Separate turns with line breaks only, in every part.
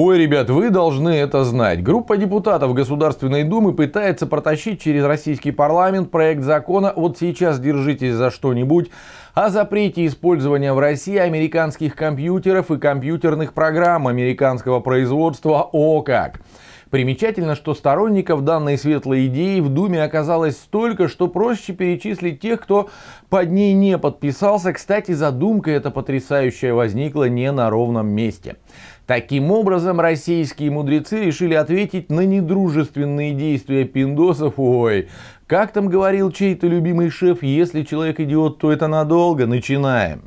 Ой, ребят, вы должны это знать. Группа депутатов Государственной Думы пытается протащить через российский парламент проект закона «Вот сейчас держитесь за что-нибудь» о запрете использования в России американских компьютеров и компьютерных программ американского производства «О как». Примечательно, что сторонников данной светлой идеи в Думе оказалось столько, что проще перечислить тех, кто под ней не подписался. Кстати, задумка эта потрясающая возникла не на ровном месте. Таким образом, российские мудрецы решили ответить на недружественные действия пиндосов. Ой, как там говорил чей-то любимый шеф, если человек идиот, то это надолго. Начинаем.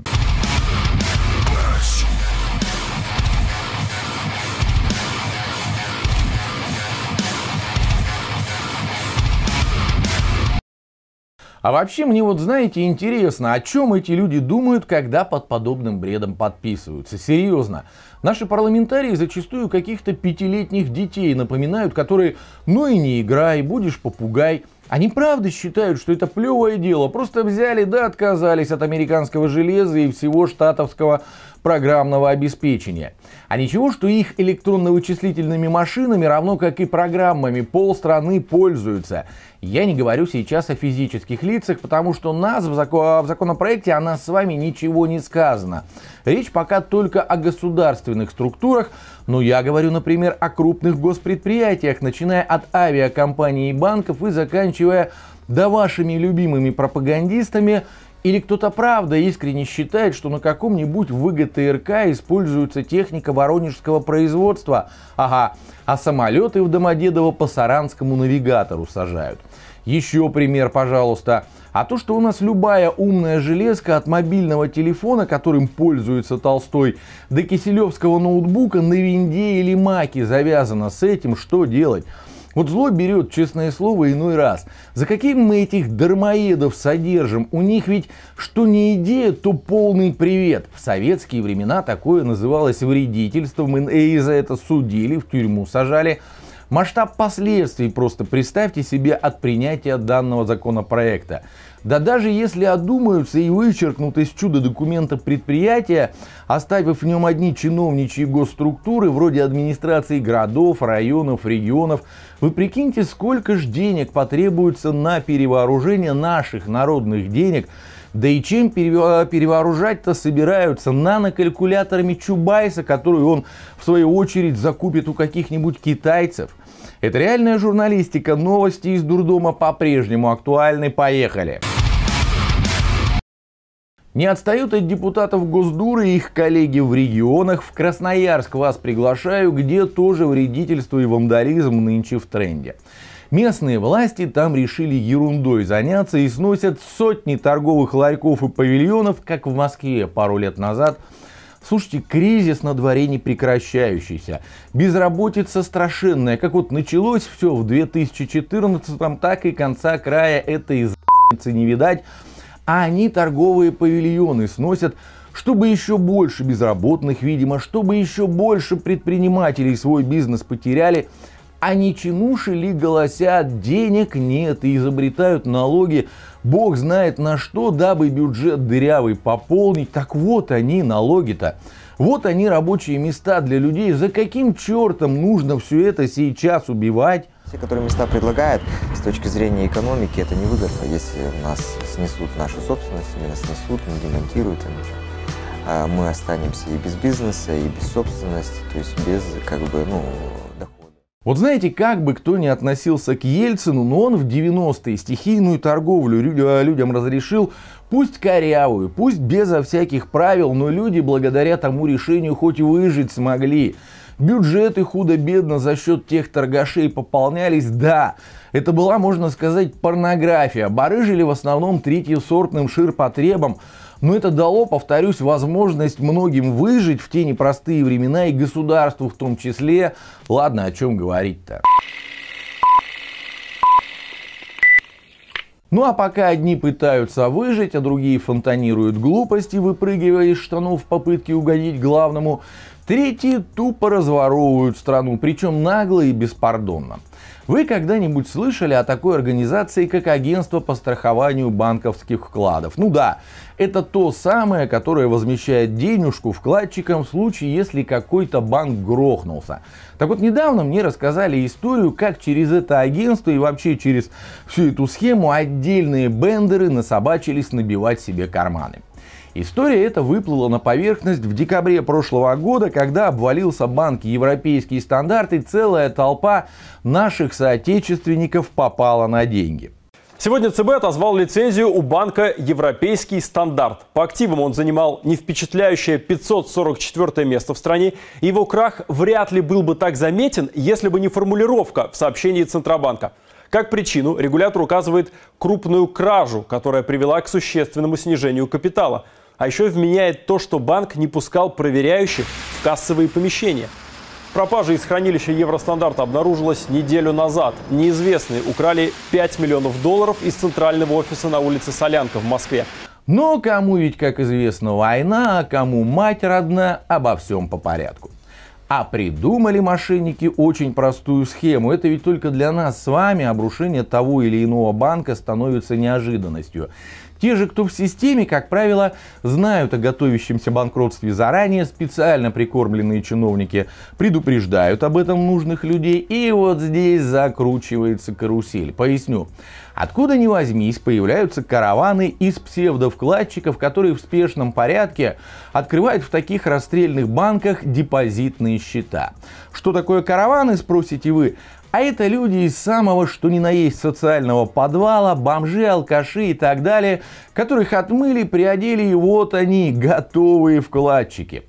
А вообще мне вот, знаете, интересно, о чем эти люди думают, когда под подобным бредом подписываются. Серьезно. Наши парламентарии зачастую каких-то пятилетних детей напоминают, которые ну и не играй, будешь попугай. Они правда считают, что это плевое дело. Просто взяли да отказались от американского железа и всего штатовского программного обеспечения. А ничего, что их электронно-вычислительными машинами, равно как и программами, полстраны пользуются. Я не говорю сейчас о физических лицах, потому что нас в, закон, в законопроекте о нас с вами ничего не сказано. Речь пока только о государственных структурах, но ну, я говорю, например, о крупных госпредприятиях, начиная от авиакомпаний и банков и заканчивая да вашими любимыми пропагандистами или кто-то правда искренне считает, что на каком-нибудь ВГТРК используется техника воронежского производства. Ага, а самолеты в Домодедово по саранскому навигатору сажают. Еще пример, пожалуйста. А то, что у нас любая умная железка от мобильного телефона, которым пользуется Толстой, до киселевского ноутбука на винде или маке завязана с этим, что делать? Вот зло берет, честное слово, иной раз. За каким мы этих дармоедов содержим? У них ведь что не идея, то полный привет. В советские времена такое называлось вредительством, и за это судили, в тюрьму сажали. Масштаб последствий просто представьте себе от принятия данного законопроекта. Да даже если одумаются и вычеркнут из чуда документа предприятия, оставив в нем одни чиновничьи госструктуры вроде администрации городов, районов, регионов, вы прикиньте, сколько же денег потребуется на перевооружение наших народных денег, да и чем перевооружать-то собираются нанокалькуляторами Чубайса, которые он в свою очередь закупит у каких-нибудь китайцев? Это реальная журналистика, новости из дурдома по-прежнему актуальны. Поехали! Не отстают от депутатов Госдуры и их коллеги в регионах. В Красноярск вас приглашаю, где тоже вредительство и вандализм нынче в тренде. Местные власти там решили ерундой заняться и сносят сотни торговых ларьков и павильонов, как в Москве пару лет назад – Слушайте, кризис на дворе не прекращающийся. Безработица страшенная. Как вот началось все в 2014, так и конца края этой из***ницы не видать. А они торговые павильоны сносят чтобы еще больше безработных, видимо, чтобы еще больше предпринимателей свой бизнес потеряли, а чинуши ли голосят, денег нет и изобретают налоги. Бог знает на что, дабы бюджет дырявый пополнить. Так вот они, налоги-то. Вот они, рабочие места для людей. За каким чертом нужно все это сейчас убивать? Те, которые места предлагают, с точки зрения экономики, это невыгодно. Если нас снесут нашу собственность, или снесут, не демонтируют, а, мы останемся и без бизнеса, и без собственности, то есть без как бы, ну, дохода. Вот знаете, как бы кто ни относился к Ельцину, но он в 90-е стихийную торговлю э, людям разрешил, пусть корявую, пусть безо всяких правил, но люди благодаря тому решению хоть выжить смогли. Бюджеты худо-бедно за счет тех торгашей пополнялись, да. Это была, можно сказать, порнография. Барыжили в основном третьесортным ширпотребом, но это дало, повторюсь, возможность многим выжить в те непростые времена и государству в том числе. Ладно, о чем говорить-то. Ну а пока одни пытаются выжить, а другие фонтанируют глупости, выпрыгивая из штанов в попытке угодить главному, Третьи тупо разворовывают страну, причем нагло и беспардонно. Вы когда-нибудь слышали о такой организации, как Агентство по страхованию банковских вкладов? Ну да, это то самое, которое возмещает денежку вкладчикам в случае, если какой-то банк грохнулся. Так вот, недавно мне рассказали историю, как через это агентство и вообще через всю эту схему отдельные бендеры насобачились набивать себе карманы. История эта выплыла на поверхность в декабре прошлого года, когда обвалился банк «Европейские стандарты», целая толпа наших соотечественников попала на деньги. Сегодня ЦБ отозвал лицензию у банка «Европейский стандарт». По активам он занимал не впечатляющее 544 место в стране. Его крах вряд ли был бы так заметен, если бы не формулировка в сообщении Центробанка. Как причину регулятор указывает крупную кражу, которая привела к существенному снижению капитала – а еще вменяет то, что банк не пускал проверяющих в кассовые помещения. Пропажа из хранилища Евростандарта обнаружилась неделю назад. Неизвестные украли 5 миллионов долларов из центрального офиса на улице Солянка в Москве. Но кому ведь, как известно, война, а кому мать родная. обо всем по порядку. А придумали мошенники очень простую схему. Это ведь только для нас с вами обрушение того или иного банка становится неожиданностью. Те же, кто в системе, как правило, знают о готовящемся банкротстве заранее, специально прикормленные чиновники предупреждают об этом нужных людей, и вот здесь закручивается карусель. Поясню. Откуда ни возьмись, появляются караваны из псевдовкладчиков, которые в спешном порядке открывают в таких расстрельных банках депозитные счета. Что такое караваны, спросите вы? А это люди из самого что ни на есть социального подвала, бомжи, алкаши и так далее, которых отмыли, приодели и вот они, готовые вкладчики.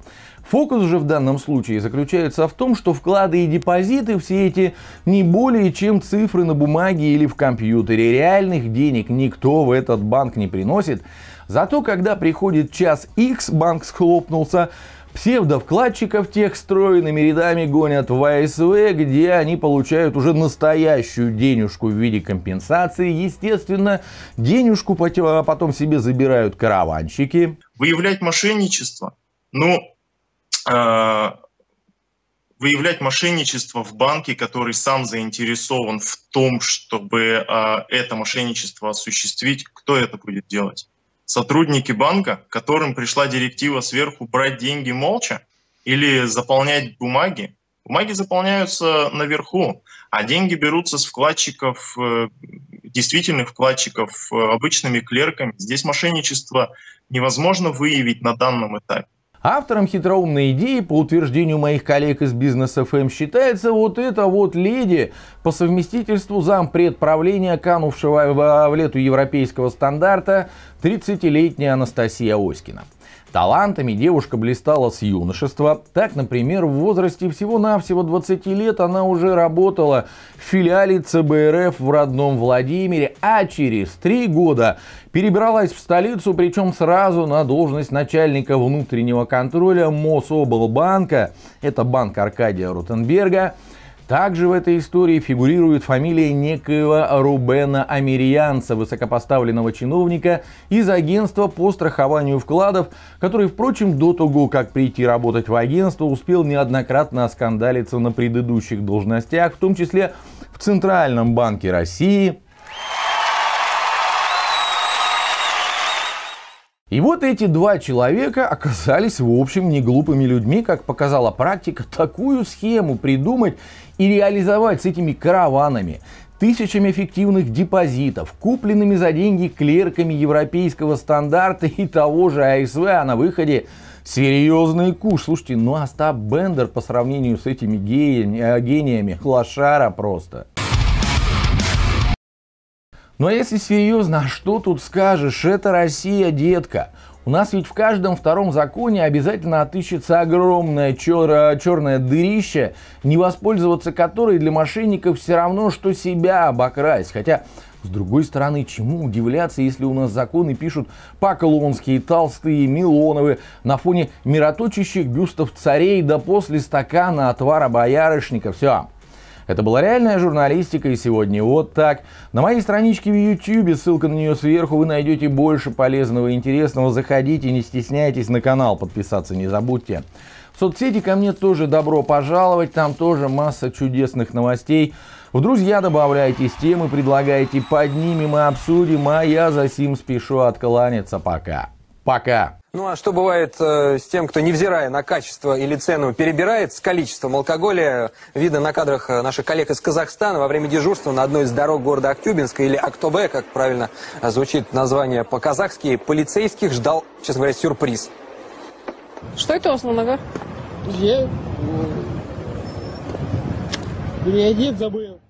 Фокус же в данном случае заключается в том, что вклады и депозиты все эти не более чем цифры на бумаге или в компьютере. Реальных денег никто в этот банк не приносит. Зато когда приходит час X, банк схлопнулся, Псевдовкладчиков тех стройными рядами гонят в АСВ, где они получают уже настоящую денежку в виде компенсации. Естественно, денежку а потом себе забирают караванщики. Выявлять мошенничество? Ну, э, выявлять мошенничество в банке, который сам заинтересован в том, чтобы э, это мошенничество осуществить, кто это будет делать? сотрудники банка, которым пришла директива сверху брать деньги молча или заполнять бумаги. Бумаги заполняются наверху, а деньги берутся с вкладчиков, э, действительных вкладчиков, э, обычными клерками. Здесь мошенничество невозможно выявить на данном этапе. Автором хитроумной идеи, по утверждению моих коллег из бизнеса ФМ, считается вот эта вот леди, по совместительству зампред правления канувшего в лету европейского стандарта 30-летняя Анастасия Оськина. Талантами девушка блистала с юношества. Так, например, в возрасте всего-навсего 20 лет она уже работала в филиале ЦБРФ в родном Владимире, а через три года перебралась в столицу, причем сразу на должность начальника внутреннего контроля Мособлбанка, это банк Аркадия Рутенберга, также в этой истории фигурирует фамилия некоего Рубена Америанца, высокопоставленного чиновника из агентства по страхованию вкладов, который, впрочем, до того, как прийти работать в агентство, успел неоднократно оскандалиться на предыдущих должностях, в том числе в Центральном банке России – И вот эти два человека оказались в общем не глупыми людьми, как показала практика, такую схему придумать и реализовать с этими караванами, тысячами эффективных депозитов, купленными за деньги клерками европейского стандарта и того же АСВ, а на выходе серьезный куш. Слушайте, ну Остап Бендер по сравнению с этими э, гениями, лошара просто – но если серьезно, а что тут скажешь? Это Россия, детка. У нас ведь в каждом втором законе обязательно отыщется огромное чер... черное дырище, не воспользоваться которой для мошенников все равно, что себя обокрасть. Хотя, с другой стороны, чему удивляться, если у нас законы пишут Поколонские, Толстые, Милоновы на фоне мироточащих бюстов царей, да после стакана отвара боярышника. Все, это была реальная журналистика и сегодня вот так. На моей страничке в YouTube, ссылка на нее сверху, вы найдете больше полезного и интересного. Заходите, не стесняйтесь, на канал подписаться не забудьте. В соцсети ко мне тоже добро пожаловать, там тоже масса чудесных новостей. В друзья добавляйтесь, темы предлагайте, поднимем и обсудим, а я за сим спешу откланяться пока. Пока! Ну а что бывает э, с тем, кто, невзирая на качество или цену, перебирает с количеством алкоголя? Видно на кадрах э, наших коллег из Казахстана во время дежурства на одной из дорог города Актюбинска или Актобе, как правильно э, звучит название по-казахски, полицейских ждал, честно говоря, сюрприз. Что это у вас на ногах? Я Нет, забыл.